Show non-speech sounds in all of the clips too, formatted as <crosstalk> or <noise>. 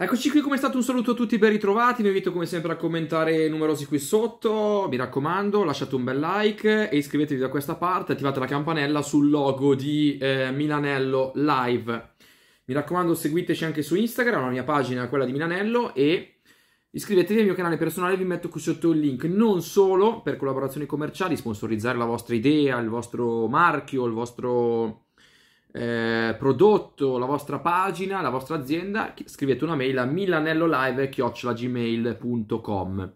Eccoci qui, come è stato un saluto a tutti, ben ritrovati, vi invito come sempre a commentare numerosi qui sotto, mi raccomando lasciate un bel like e iscrivetevi da questa parte, attivate la campanella sul logo di eh, Milanello Live. Mi raccomando seguiteci anche su Instagram, la mia pagina quella di Milanello e iscrivetevi al mio canale personale, vi metto qui sotto il link, non solo per collaborazioni commerciali, sponsorizzare la vostra idea, il vostro marchio, il vostro eh, prodotto, la vostra pagina, la vostra azienda, scrivete una mail a milanellolive.gmail.com.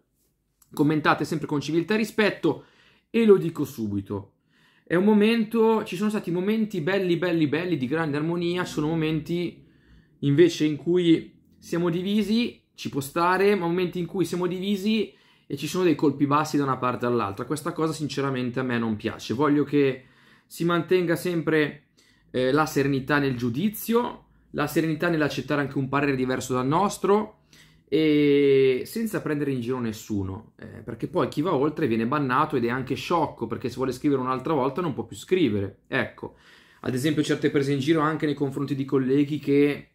Commentate sempre con civiltà e rispetto e lo dico subito. È un momento, ci sono stati momenti belli, belli, belli di grande armonia, sono momenti invece in cui siamo divisi, ci può stare, ma momenti in cui siamo divisi e ci sono dei colpi bassi da una parte all'altra. Questa cosa sinceramente a me non piace. Voglio che si mantenga sempre eh, la serenità nel giudizio, la serenità nell'accettare anche un parere diverso dal nostro e senza prendere in giro nessuno, eh, perché poi chi va oltre viene bannato ed è anche sciocco, perché se vuole scrivere un'altra volta non può più scrivere. Ecco, ad esempio certe prese in giro anche nei confronti di colleghi che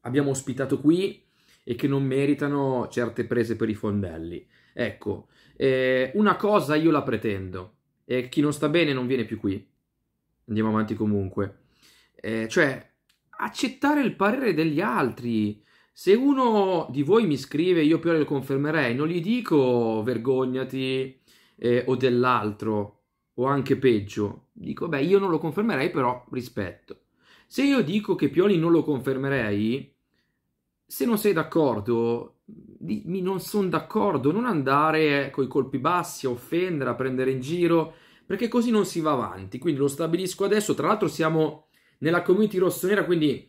abbiamo ospitato qui e che non meritano certe prese per i fondelli. Ecco, eh, una cosa io la pretendo, e chi non sta bene non viene più qui andiamo avanti comunque. Eh, cioè, accettare il parere degli altri. Se uno di voi mi scrive, io più lo confermerei, non gli dico vergognati eh, o dell'altro, o anche peggio. Dico, beh, io non lo confermerei, però rispetto. Se io dico che Pioli non lo confermerei, se non sei d'accordo, dimmi non sono d'accordo, non andare eh, coi colpi bassi a offendere, a prendere in giro, perché così non si va avanti. Quindi lo stabilisco adesso. Tra l'altro siamo nella community rossonera, quindi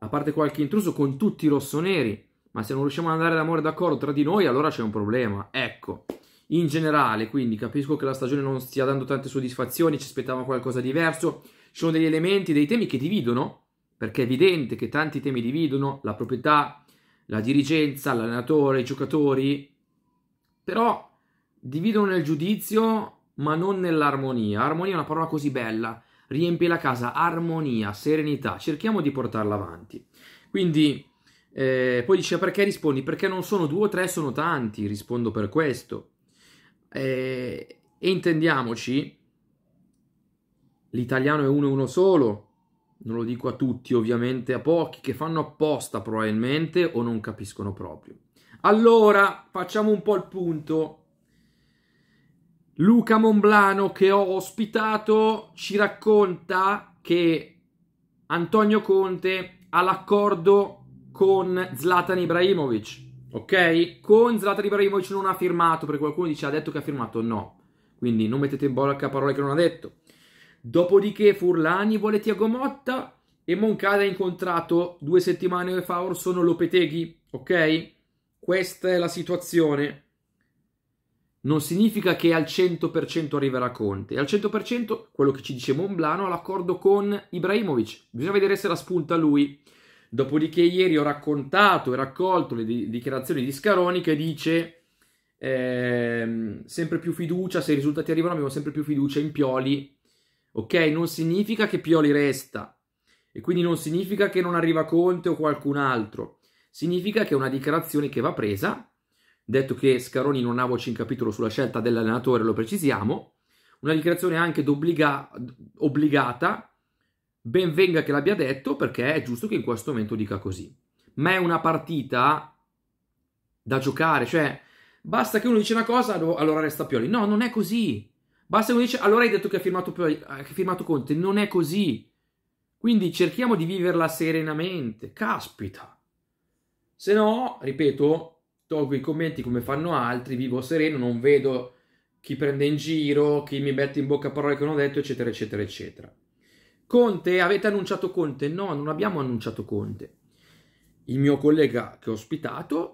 a parte qualche intruso con tutti i rossoneri, ma se non riusciamo ad andare d'amore d'accordo tra di noi, allora c'è un problema. Ecco. In generale, quindi capisco che la stagione non stia dando tante soddisfazioni, ci aspettava qualcosa di diverso. Ci sono degli elementi, dei temi che dividono, perché è evidente che tanti temi dividono la proprietà, la dirigenza, l'allenatore, i giocatori, però dividono nel giudizio ma non nell'armonia. Armonia è una parola così bella, riempie la casa, armonia, serenità, cerchiamo di portarla avanti. Quindi, eh, poi dice perché rispondi? Perché non sono due o tre, sono tanti, rispondo per questo. Eh, e intendiamoci, l'italiano è uno e uno solo, non lo dico a tutti ovviamente, a pochi che fanno apposta probabilmente o non capiscono proprio. Allora, facciamo un po' il punto. Luca Monblano che ho ospitato ci racconta che Antonio Conte ha l'accordo con Zlatan Ibrahimovic, ok? Con Zlatan Ibrahimovic non ha firmato, perché qualcuno dice ha detto che ha firmato, no. Quindi non mettete in bocca parole che non ha detto. Dopodiché Furlani vuole Tiago Motta e Moncada ha incontrato due settimane fa Orsono Lopeteghi, ok? Questa è la situazione non significa che al 100% arriverà Conte. Al 100% quello che ci dice Monblano ha l'accordo con Ibrahimovic. Bisogna vedere se la spunta lui. Dopodiché ieri ho raccontato e raccolto le dichiarazioni di Scaroni che dice ehm, sempre più fiducia, se i risultati arrivano abbiamo sempre più fiducia in Pioli. Ok, non significa che Pioli resta e quindi non significa che non arriva Conte o qualcun altro. Significa che è una dichiarazione che va presa detto che Scaroni non ha voce in capitolo sulla scelta dell'allenatore, lo precisiamo. Una dichiarazione anche d'obbliga- obbligata, ben venga che l'abbia detto perché è giusto che in questo momento dica così. Ma è una partita da giocare, cioè basta che uno dice una cosa, allora resta Pioli. No, non è così. Basta che uno dice, allora hai detto che ha firmato, Pioli, eh, che ha firmato Conte, non è così. Quindi cerchiamo di viverla serenamente, caspita. Se no, ripeto, tolgo i commenti come fanno altri, vivo sereno, non vedo chi prende in giro, chi mi mette in bocca parole che non ho detto, eccetera, eccetera, eccetera. Conte, avete annunciato Conte? No, non abbiamo annunciato Conte. Il mio collega che ho ospitato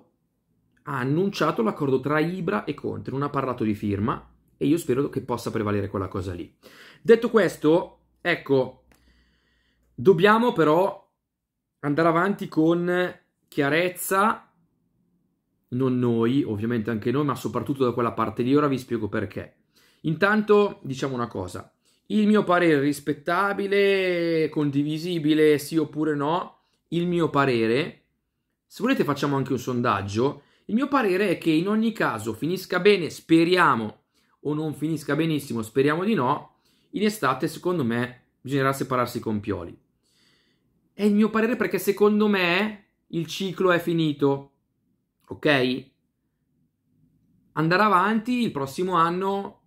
ha annunciato l'accordo tra Ibra e Conte, non ha parlato di firma e io spero che possa prevalere quella cosa lì. Detto questo, ecco, dobbiamo però andare avanti con chiarezza non noi, ovviamente anche noi, ma soprattutto da quella parte lì. Ora vi spiego perché. Intanto diciamo una cosa, il mio parere rispettabile, condivisibile, sì oppure no, il mio parere, se volete facciamo anche un sondaggio, il mio parere è che in ogni caso finisca bene, speriamo, o non finisca benissimo, speriamo di no, in estate secondo me bisognerà separarsi con Pioli. È il mio parere perché secondo me il ciclo è finito ok? Andare avanti il prossimo anno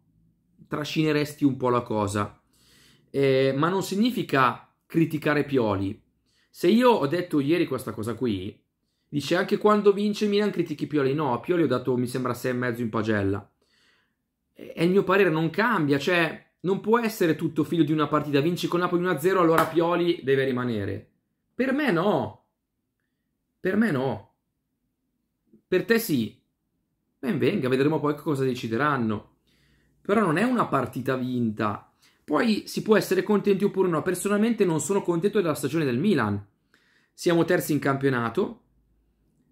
trascineresti un po' la cosa, eh, ma non significa criticare Pioli. Se io ho detto ieri questa cosa qui, dice anche quando vince Milan critichi Pioli, no, a Pioli ho dato mi sembra 6,5 in pagella. E il mio parere non cambia, cioè non può essere tutto figlio di una partita. Vinci con Napoli 1-0, allora Pioli deve rimanere. Per me no. Per me no. Per te sì. Ben venga, vedremo poi cosa decideranno. Però non è una partita vinta. Poi si può essere contenti oppure no. Personalmente non sono contento della stagione del Milan. Siamo terzi in campionato.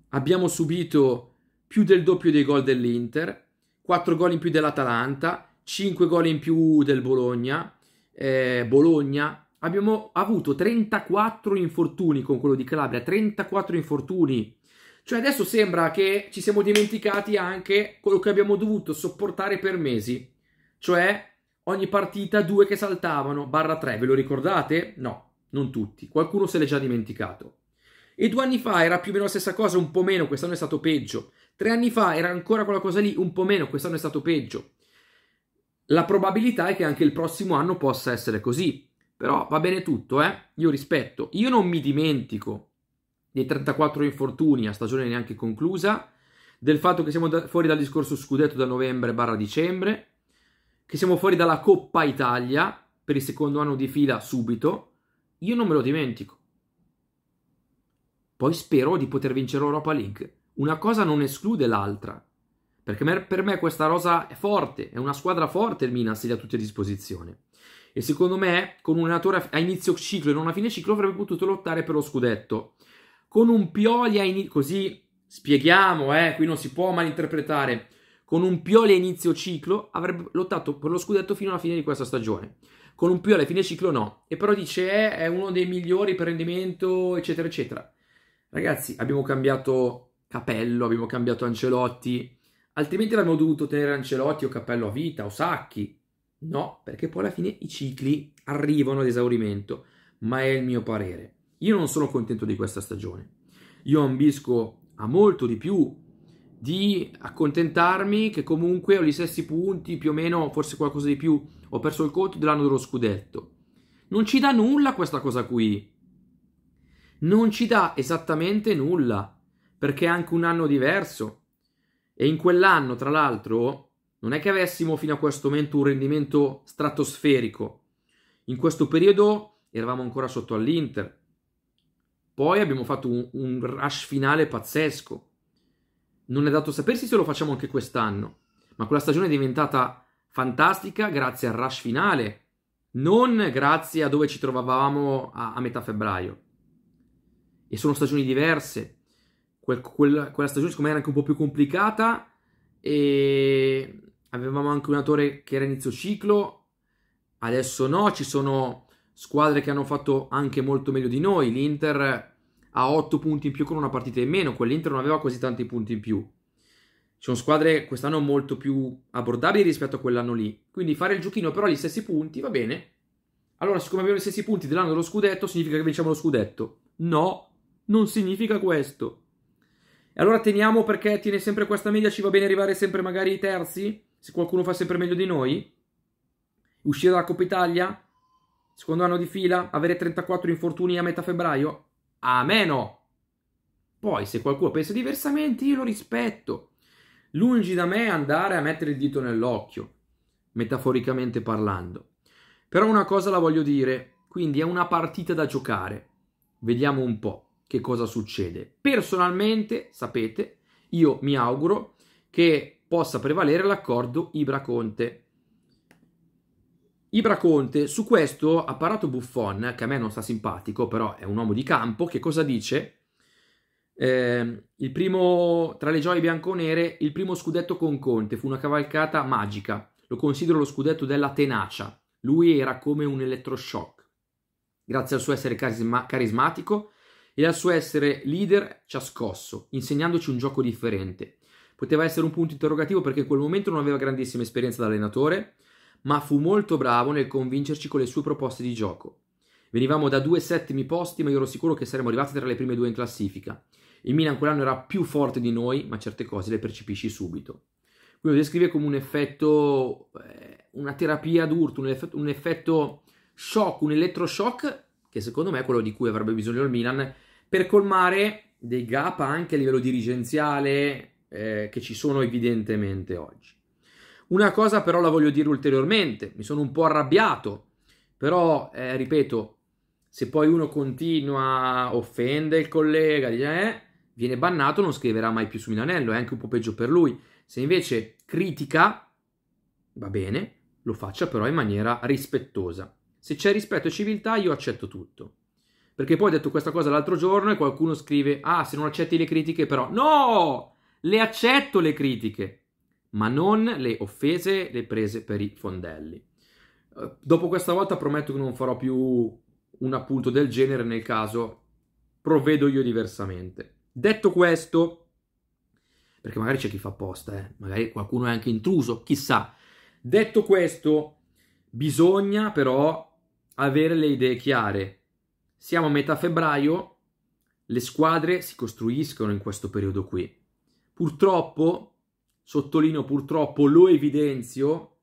Abbiamo subito più del doppio dei gol dell'Inter, 4 gol in più dell'Atalanta, 5 gol in più del Bologna. Eh, Bologna. Abbiamo avuto 34 infortuni con quello di Calabria, 34 infortuni. Cioè adesso sembra che ci siamo dimenticati anche quello che abbiamo dovuto sopportare per mesi, cioè ogni partita due che saltavano, barra tre, ve lo ricordate? No, non tutti, qualcuno se l'è già dimenticato. E due anni fa era più o meno la stessa cosa, un po' meno, quest'anno è stato peggio. Tre anni fa era ancora quella cosa lì, un po' meno, quest'anno è stato peggio. La probabilità è che anche il prossimo anno possa essere così. Però va bene tutto, eh? Io rispetto, io non mi dimentico dei 34 infortuni a stagione neanche conclusa, del fatto che siamo da, fuori dal discorso scudetto da novembre-dicembre, che siamo fuori dalla Coppa Italia per il secondo anno di fila subito, io non me lo dimentico. Poi spero di poter vincere Europa League. Una cosa non esclude l'altra. Perché per me questa rosa è forte, è una squadra forte il Milan se li ha tutti a disposizione. E secondo me, con un allenatore a inizio ciclo e non a fine ciclo, avrebbe potuto lottare per lo scudetto con un Pioli in... così spieghiamo, eh, qui non si può malinterpretare, con un Pioli a inizio ciclo avrebbe lottato per lo scudetto fino alla fine di questa stagione. Con un Pioli a fine ciclo no, e però dice eh, è uno dei migliori per rendimento, eccetera, eccetera. Ragazzi, abbiamo cambiato Capello, abbiamo cambiato Ancelotti, altrimenti avremmo dovuto tenere Ancelotti o Capello a vita o Sacchi. No, perché poi alla fine i cicli arrivano ad esaurimento, ma è il mio parere. Io non sono contento di questa stagione. Io ambisco a molto di più di accontentarmi che comunque ho gli stessi punti, più o meno, forse qualcosa di più. Ho perso il conto dell'anno dello scudetto. Non ci dà nulla questa cosa qui. Non ci dà esattamente nulla, perché è anche un anno diverso. E in quell'anno, tra l'altro, non è che avessimo fino a questo momento un rendimento stratosferico. In questo periodo eravamo ancora sotto all'Inter, poi abbiamo fatto un, un rush finale pazzesco. Non è dato sapersi se lo facciamo anche quest'anno, ma quella stagione è diventata fantastica grazie al rush finale, non grazie a dove ci trovavamo a, a metà febbraio. E sono stagioni diverse. Quel, quel, quella stagione, secondo me, era anche un po' più complicata e avevamo anche un attore che era inizio ciclo. Adesso no, ci sono squadre che hanno fatto anche molto meglio di noi. L'Inter ha 8 punti in più con una partita in meno, quell'Inter non aveva quasi tanti punti in più. Ci sono squadre quest'anno molto più abbordabili rispetto a quell'anno lì. Quindi fare il giochino però gli stessi punti va bene. Allora, siccome abbiamo gli stessi punti dell'anno dello scudetto, significa che vinciamo lo scudetto. No, non significa questo. E allora teniamo perché tiene sempre questa media, ci va bene arrivare sempre magari ai terzi, se qualcuno fa sempre meglio di noi. Uscire dalla Coppa Italia, Secondo anno di fila avere 34 infortuni a metà febbraio? A meno! Poi, se qualcuno pensa diversamente, io lo rispetto. Lungi da me andare a mettere il dito nell'occhio, metaforicamente parlando. Però una cosa la voglio dire, quindi è una partita da giocare. Vediamo un po' che cosa succede. Personalmente, sapete, io mi auguro che possa prevalere l'accordo Ibra-Conte Ibra Conte, su questo ha parlato Buffon, che a me non sta simpatico, però è un uomo di campo, che cosa dice? Eh, il primo, tra le gioie bianconere, il primo scudetto con Conte fu una cavalcata magica. Lo considero lo scudetto della tenacia. Lui era come un elettroshock. Grazie al suo essere carisma- carismatico e al suo essere leader ci ha scosso, insegnandoci un gioco differente. Poteva essere un punto interrogativo perché in quel momento non aveva grandissima esperienza da allenatore, ma fu molto bravo nel convincerci con le sue proposte di gioco. Venivamo da due settimi posti, ma io ero sicuro che saremmo arrivati tra le prime due in classifica. Il Milan quell'anno era più forte di noi, ma certe cose le percepisci subito. Qui lo descrive come un effetto, eh, una terapia d'urto, un effetto, un effetto shock, un elettroshock, che secondo me è quello di cui avrebbe bisogno il Milan, per colmare dei gap anche a livello dirigenziale eh, che ci sono evidentemente oggi. Una cosa però la voglio dire ulteriormente, mi sono un po' arrabbiato, però eh, ripeto, se poi uno continua, offende il collega, dice, eh, viene bannato, non scriverà mai più su Milanello, è anche un po' peggio per lui. Se invece critica, va bene, lo faccia però in maniera rispettosa. Se c'è rispetto e civiltà, io accetto tutto. Perché poi ho detto questa cosa l'altro giorno e qualcuno scrive, ah, se non accetti le critiche però... No! Le accetto le critiche, ma non le offese le prese per i fondelli. Eh, dopo questa volta prometto che non farò più un appunto del genere nel caso provvedo io diversamente. Detto questo, perché magari c'è chi fa apposta, eh? magari qualcuno è anche intruso, chissà. Detto questo, bisogna però avere le idee chiare. Siamo a metà febbraio, le squadre si costruiscono in questo periodo qui. Purtroppo sottolineo purtroppo, lo evidenzio,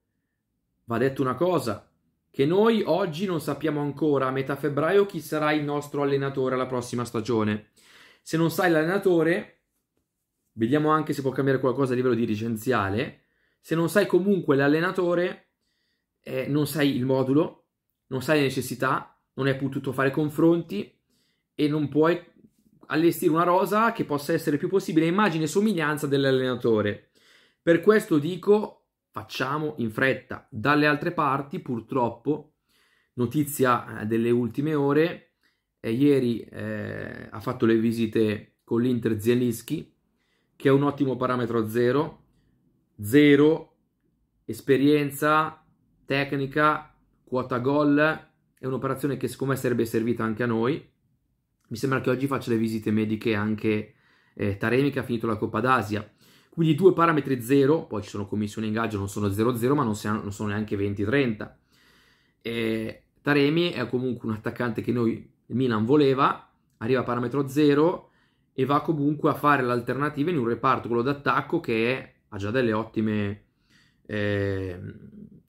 va detto una cosa, che noi oggi non sappiamo ancora a metà febbraio chi sarà il nostro allenatore alla prossima stagione. Se non sai l'allenatore, vediamo anche se può cambiare qualcosa a livello dirigenziale, se non sai comunque l'allenatore, eh, non sai il modulo, non sai le necessità, non hai potuto fare confronti e non puoi allestire una rosa che possa essere più possibile immagine e somiglianza dell'allenatore. Per questo dico facciamo in fretta. Dalle altre parti purtroppo, notizia eh, delle ultime ore, eh, ieri eh, ha fatto le visite con l'Inter Zielinski, che è un ottimo parametro zero, zero, esperienza, tecnica, quota gol, è un'operazione che secondo me sarebbe servita anche a noi. Mi sembra che oggi faccia le visite mediche anche eh, Taremi che ha finito la Coppa d'Asia. Quindi due parametri 0, poi ci sono commissioni in gaggio, non sono 0-0, ma non, siano, non, sono neanche 20-30. E Taremi è comunque un attaccante che noi, Milan, voleva, arriva a parametro 0 e va comunque a fare l'alternativa in un reparto, quello d'attacco, che ha già delle ottime eh,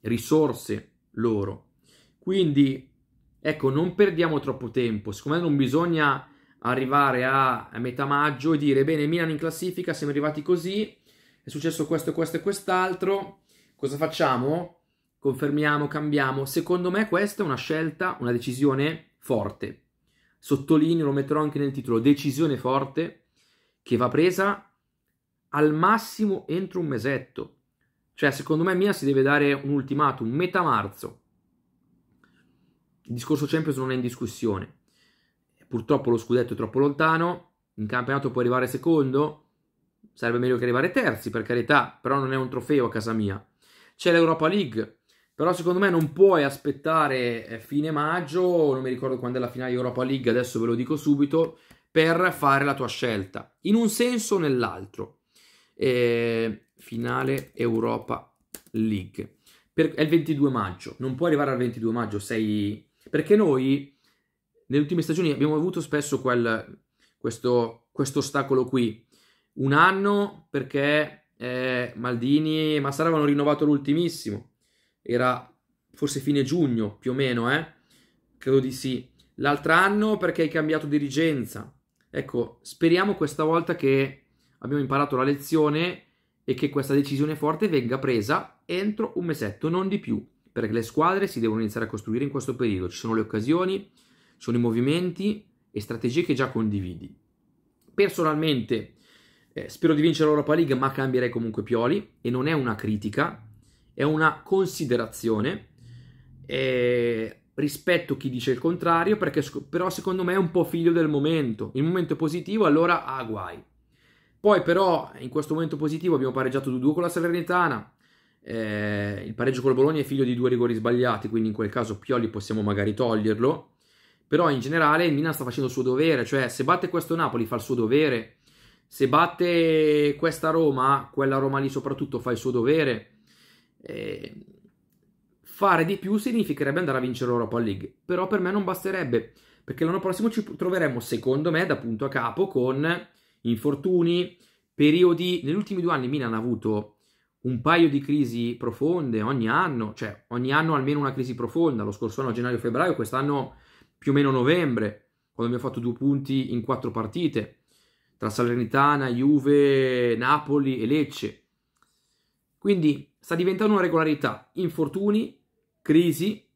risorse loro. Quindi, ecco, non perdiamo troppo tempo. Secondo me non bisogna arrivare a metà maggio e dire bene Milan in classifica siamo arrivati così è successo questo, questo e quest'altro, cosa facciamo? Confermiamo, cambiamo. Secondo me questa è una scelta, una decisione forte. Sottolineo, lo metterò anche nel titolo, decisione forte che va presa al massimo entro un mesetto. Cioè, secondo me Mina si deve dare un ultimatum, metà marzo. Il discorso Champions non è in discussione. Purtroppo lo scudetto è troppo lontano, in campionato può arrivare secondo, sarebbe meglio che arrivare terzi, per carità, però non è un trofeo a casa mia. C'è l'Europa League, però secondo me non puoi aspettare eh, fine maggio, non mi ricordo quando è la finale Europa League, adesso ve lo dico subito, per fare la tua scelta, in un senso o nell'altro. Eh, finale Europa League. Per, è il 22 maggio, non puoi arrivare al 22 maggio, sei... Perché noi, nelle ultime stagioni, abbiamo avuto spesso quel, questo, questo ostacolo qui un anno perché eh, Maldini e Massara avevano rinnovato l'ultimissimo, era forse fine giugno più o meno, eh? credo di sì. L'altro anno perché hai cambiato dirigenza. Ecco, speriamo questa volta che abbiamo imparato la lezione e che questa decisione forte venga presa entro un mesetto, non di più, perché le squadre si devono iniziare a costruire in questo periodo. Ci sono le occasioni, ci sono i movimenti e strategie che già condividi. Personalmente, eh, spero di vincere l'Europa League, ma cambierei comunque Pioli. E non è una critica, è una considerazione. Eh, rispetto chi dice il contrario, perché però secondo me è un po' figlio del momento. Il momento è positivo, allora ah, guai. Poi però in questo momento positivo abbiamo pareggiato 2-2 con la Salernitana. Eh, il pareggio col Bologna è figlio di due rigori sbagliati, quindi in quel caso Pioli possiamo magari toglierlo. Però in generale il Milan sta facendo il suo dovere, cioè se batte questo Napoli fa il suo dovere se batte questa Roma, quella Roma lì soprattutto fa il suo dovere. Eh, fare di più significherebbe andare a vincere l'Europa League, però per me non basterebbe, perché l'anno prossimo ci troveremo, secondo me, da punto a capo con infortuni, periodi. Negli ultimi due anni Milan ha avuto un paio di crisi profonde ogni anno, cioè ogni anno almeno una crisi profonda, lo scorso anno gennaio-febbraio, quest'anno più o meno novembre, quando abbiamo fatto due punti in quattro partite tra Salernitana, Juve, Napoli e Lecce. Quindi sta diventando una regolarità, infortuni, crisi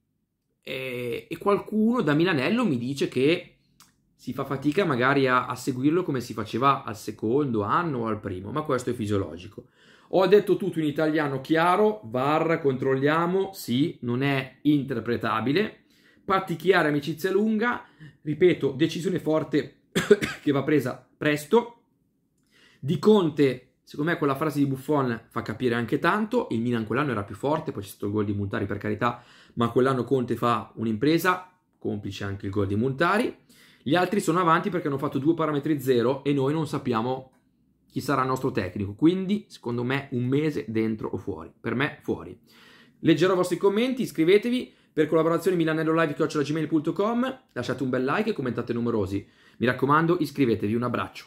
e, e qualcuno da Milanello mi dice che si fa fatica magari a, a seguirlo come si faceva al secondo anno o al primo, ma questo è fisiologico. Ho detto tutto in italiano chiaro, VAR, controlliamo, sì, non è interpretabile. Patti chiari, amicizia lunga, ripeto, decisione forte <coughs> che va presa presto. Di Conte, secondo me quella frase di Buffon fa capire anche tanto, il Milan quell'anno era più forte, poi c'è stato il gol di Montari per carità, ma quell'anno Conte fa un'impresa, complice anche il gol di Montari. Gli altri sono avanti perché hanno fatto due parametri zero e noi non sappiamo chi sarà il nostro tecnico, quindi secondo me un mese dentro o fuori, per me fuori. Leggerò i vostri commenti, iscrivetevi per collaborazioni milanellolive.gmail.com, lasciate un bel like e commentate numerosi. Mi raccomando, iscrivetevi, un abbraccio.